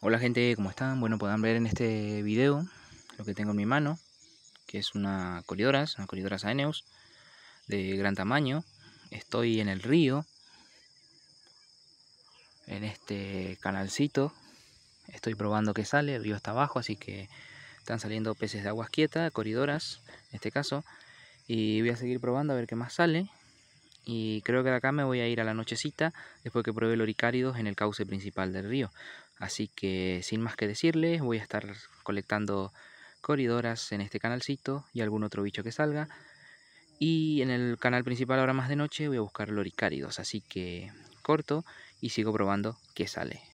Hola gente, ¿cómo están? Bueno, pueden ver en este video lo que tengo en mi mano, que es una colidoras, una colidoras Aeneus de gran tamaño. Estoy en el río, en este canalcito. Estoy probando que sale, el río está abajo, así que están saliendo peces de aguas quietas, coridoras en este caso. Y voy a seguir probando a ver qué más sale. Y creo que de acá me voy a ir a la nochecita, después que pruebe el oricáridos en el cauce principal del río. Así que sin más que decirles, voy a estar colectando coridoras en este canalcito y algún otro bicho que salga. Y en el canal principal ahora más de noche voy a buscar loricáridos, así que corto y sigo probando qué sale.